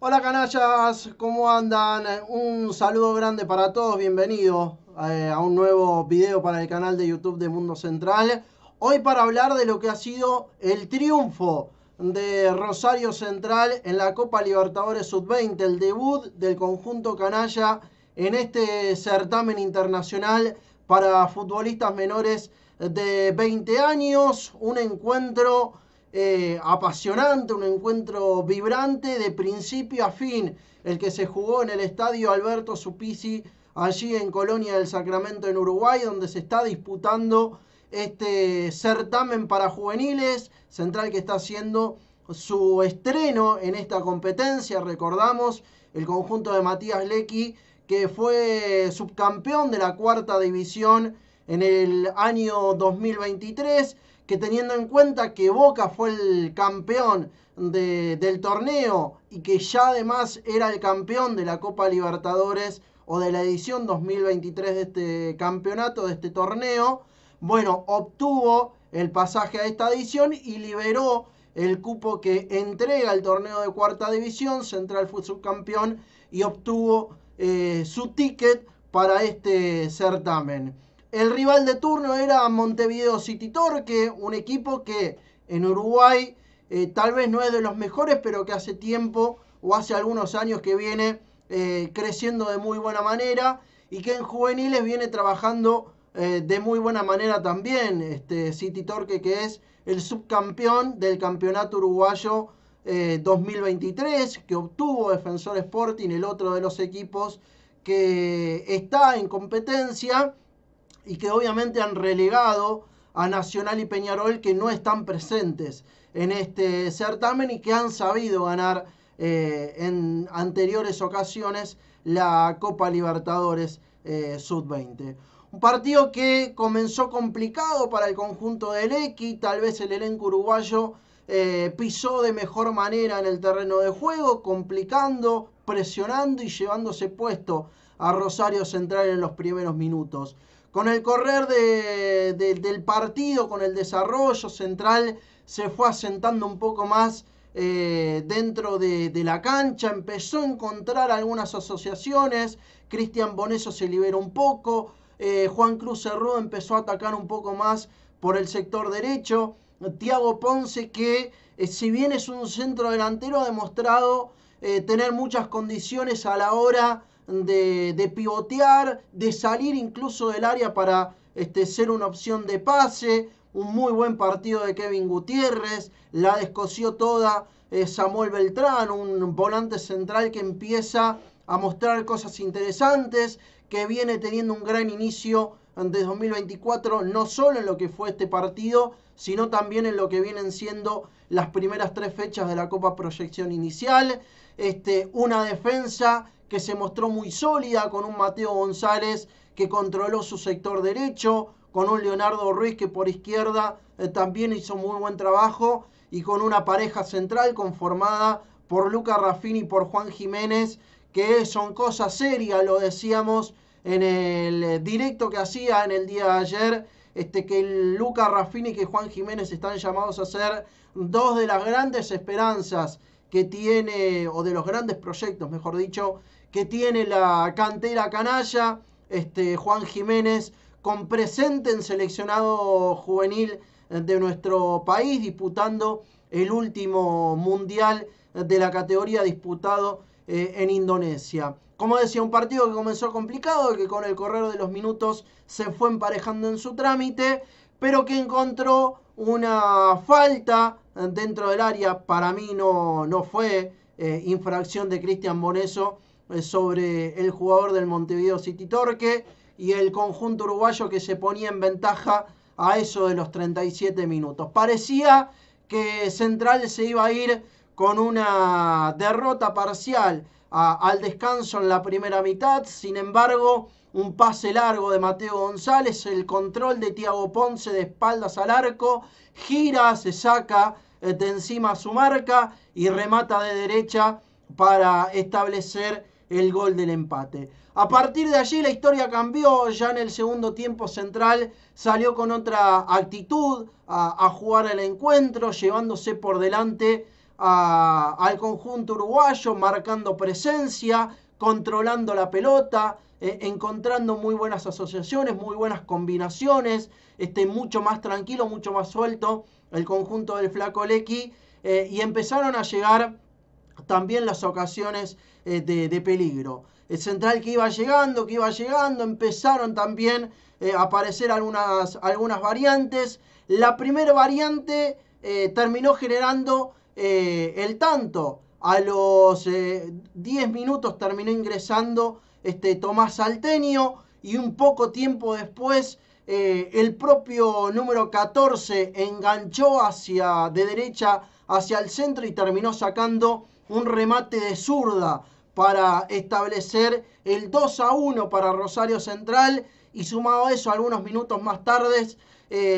Hola canallas, ¿cómo andan? Un saludo grande para todos, bienvenidos eh, a un nuevo video para el canal de YouTube de Mundo Central. Hoy para hablar de lo que ha sido el triunfo de Rosario Central en la Copa Libertadores Sub-20, el debut del conjunto canalla en este certamen internacional para futbolistas menores de 20 años, un encuentro eh, apasionante, un encuentro vibrante de principio a fin, el que se jugó en el estadio Alberto Supici, allí en Colonia del Sacramento, en Uruguay, donde se está disputando este certamen para juveniles, Central que está haciendo su estreno en esta competencia, recordamos el conjunto de Matías Lecky, que fue subcampeón de la cuarta división en el año 2023 que teniendo en cuenta que Boca fue el campeón del torneo y que ya además era el campeón de la Copa Libertadores o de la edición 2023 de este campeonato, de este torneo, bueno, obtuvo el pasaje a esta edición y liberó el cupo que entrega el torneo de cuarta división, Central fue subcampeón y obtuvo eh, su ticket para este certamen. El rival de turno era Montevideo City Torque, un equipo que en Uruguay eh, tal vez no es de los mejores, pero que hace tiempo o hace algunos años que viene eh, creciendo de muy buena manera y que en juveniles viene trabajando eh, de muy buena manera también. Este City Torque que es el subcampeón del campeonato uruguayo 2023 que obtuvo Defensor Sporting, el otro de los equipos que está en competencia y que obviamente han relegado a Nacional y Peñarol que no están presentes en este certamen y que han sabido ganar eh, en anteriores ocasiones la Copa Libertadores eh, sub Sud-20. Un partido que comenzó complicado para el conjunto del X. tal vez el elenco uruguayo eh, pisó de mejor manera en el terreno de juego, complicando, presionando y llevándose puesto a Rosario Central en los primeros minutos. Con el correr del partido, con el desarrollo central, se fue asentando un poco más eh, dentro de, la cancha, empezó a encontrar algunas asociaciones, Cristian Boneso se liberó un poco, eh, Juan Cruz Cerrudo empezó a atacar un poco más por el sector derecho, Tiago Ponce que eh, si bien es un centro delantero ha demostrado tener muchas condiciones a la hora de, pivotear, de salir incluso del área para este, ser una opción de pase. Un muy buen partido de Kevin Gutiérrez, la descoció toda eh, Samuel Beltrán, un volante central que empieza a mostrar cosas interesantes, que viene teniendo un gran inicio de 2024, no solo en lo que fue este partido, sino también en lo que vienen siendo las primeras tres fechas de la Copa Proyección Inicial. Este, una defensa que se mostró muy sólida, con un Mateo González que controló su sector derecho, con un Leonardo Ruiz que por izquierda eh, también hizo muy buen trabajo y con una pareja central conformada por Luca Raffini y por Juan Jiménez, que son cosas serias, lo decíamos en el eh, directo que hacía en el día de ayer este, que Luca Rafini y que Juan Jiménez están llamados a ser dos de las grandes esperanzas que tiene, o de los grandes proyectos, mejor dicho, que tiene la cantera canalla, este, Juan Jiménez, con presente en seleccionado juvenil de nuestro país, disputando el último mundial de la categoría disputado eh, en Indonesia. Como decía, un partido que comenzó complicado, que con el correr de los minutos se fue emparejando en su trámite, pero que encontró una falta dentro del área. Para mí no, no fue eh, infracción de Cristian Boneso eh, sobre el jugador del Montevideo City Torque y el conjunto uruguayo que se ponía en ventaja a eso de los 37 minutos. Parecía que Central se iba a ir con una derrota parcial al descanso en la primera mitad. Sin embargo, un pase largo de Mateo González, el control de Tiago Ponce de espaldas al arco, gira, se saca eh, de encima su marca y remata de derecha para establecer el gol del empate. A partir de allí la historia cambió, ya en el segundo tiempo central salió con otra actitud a, a jugar el encuentro, llevándose por delante al conjunto uruguayo, marcando presencia, controlando la pelota, eh, encontrando muy buenas asociaciones, muy buenas combinaciones, este, mucho más tranquilo, mucho más suelto el conjunto del flaco Lecky eh, y empezaron a llegar también las ocasiones eh, de, peligro. El central que iba llegando, que iba llegando, empezaron también a aparecer algunas, algunas variantes. La primera variante terminó generando eh, el tanto. A los 10 eh, minutos terminó ingresando este, Tomás Altenio y un poco tiempo después eh, el propio número 14 enganchó hacia de derecha hacia el centro y terminó sacando un remate de zurda para establecer el 2 a 1 para Rosario Central y sumado a eso algunos minutos más tarde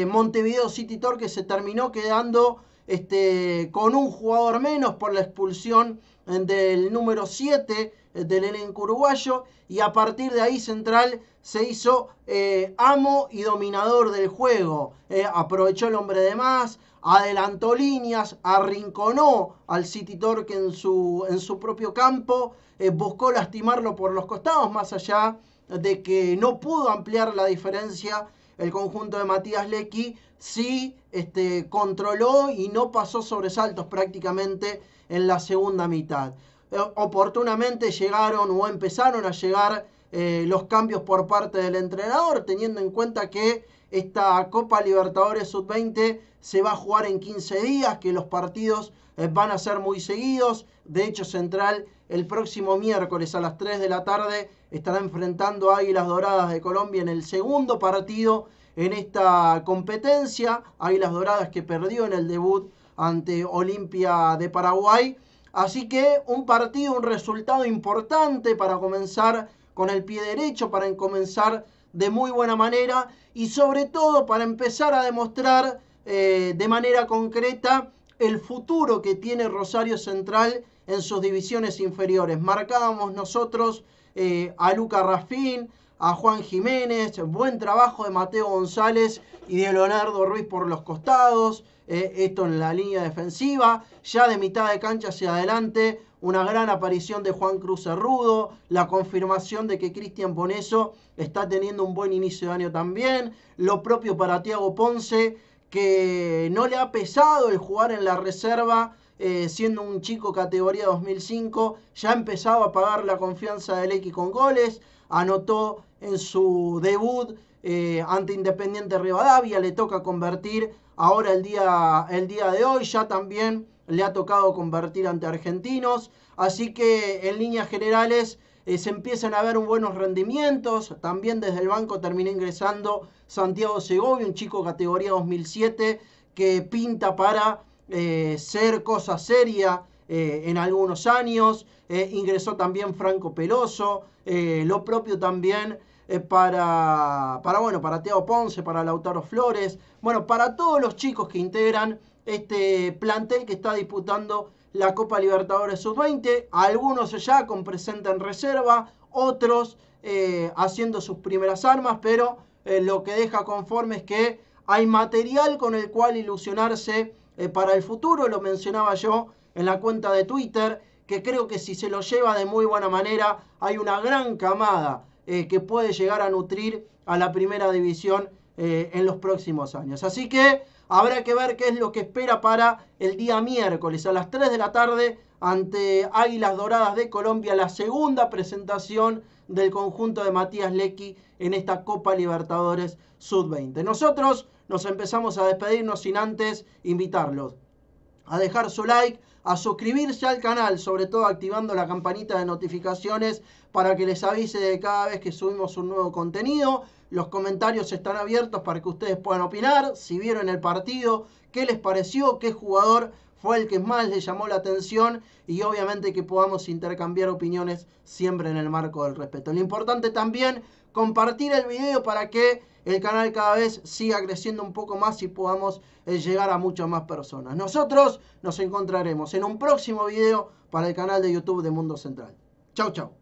Montevideo City Torque se terminó quedando este, con un jugador menos por la expulsión eh, del número 7 eh, del elenco uruguayo y a partir de ahí Central se hizo eh, amo y dominador del juego. aprovechó el hombre de más, adelantó líneas, arrinconó al City Torque en su, en su propio campo, buscó lastimarlo por los costados más allá de que no pudo ampliar la diferencia el conjunto de Matías Lecky sí este, controló y no pasó sobresaltos prácticamente en la segunda mitad. Eh, oportunamente llegaron o empezaron a llegar eh, los cambios por parte del entrenador, teniendo en cuenta que esta Copa Libertadores Sub-20 se va a jugar en 15 días, que los partidos eh, van a ser muy seguidos. De hecho, Central el próximo miércoles a las 3 de la tarde estará enfrentando Águilas Doradas de Colombia en el segundo partido en esta competencia. Águilas Doradas que perdió en el debut ante Olimpia de Paraguay. Así que un partido, un resultado importante para comenzar con el pie derecho, para comenzar de muy buena manera y sobre todo para empezar a demostrar eh, de manera concreta el futuro que tiene Rosario Central en sus divisiones inferiores. Marcábamos nosotros eh, a Luca Rafín, a Juan Jiménez, buen trabajo de Mateo González y de Leonardo Ruiz por los costados, eh, esto en la línea defensiva, ya de mitad de cancha hacia adelante, una gran aparición de Juan Cruz Cerrudo, la confirmación de que Cristian Boneso está teniendo un buen inicio de año también, lo propio para Tiago Ponce, que no le ha pesado el jugar en la reserva, eh, siendo un chico categoría 2005, ya ha empezado a pagar la confianza del X con goles, anotó en su debut eh, ante Independiente Rivadavia, le toca convertir ahora el día, el día de hoy, ya también le ha tocado convertir ante argentinos, así que en líneas generales eh, se empiezan a ver buenos rendimientos. También desde el banco termina ingresando Santiago Segovia, un chico categoría 2007 que pinta para eh, ser cosa seria eh, en algunos años. ingresó también Franco Peloso, lo propio también para, para, bueno, para Teo Ponce, para Lautaro Flores, bueno, para todos los chicos que integran este plantel que está disputando la Copa Libertadores Sub-20, algunos ya con presente en reserva, otros eh, haciendo sus primeras armas, pero eh, lo que deja conforme es que hay material con el cual ilusionarse eh, para el futuro, lo mencionaba yo en la cuenta de Twitter, que creo que si se lo lleva de muy buena manera, hay una gran camada que puede llegar a nutrir a la primera división eh, en los próximos años. Así que habrá que ver qué es lo que espera para el día miércoles a las 3 de la tarde ante Águilas Doradas de Colombia, la segunda presentación del conjunto de Matías Lecky en esta Copa Libertadores Sud-20. Nosotros nos empezamos a despedirnos sin antes invitarlos a dejar su like, a suscribirse al canal, sobre todo activando la campanita de notificaciones para que les avise de cada vez que subimos un nuevo contenido. Los comentarios están abiertos para que ustedes puedan opinar. Si vieron el partido, qué les pareció, qué jugador fue el que más les llamó la atención y obviamente que podamos intercambiar opiniones siempre en el marco del respeto. Lo importante también, compartir el video para que el canal cada vez siga creciendo un poco más y podamos eh, llegar a muchas más personas. Nosotros nos encontraremos en un próximo video para el canal de YouTube de Mundo Central. Chau, chau.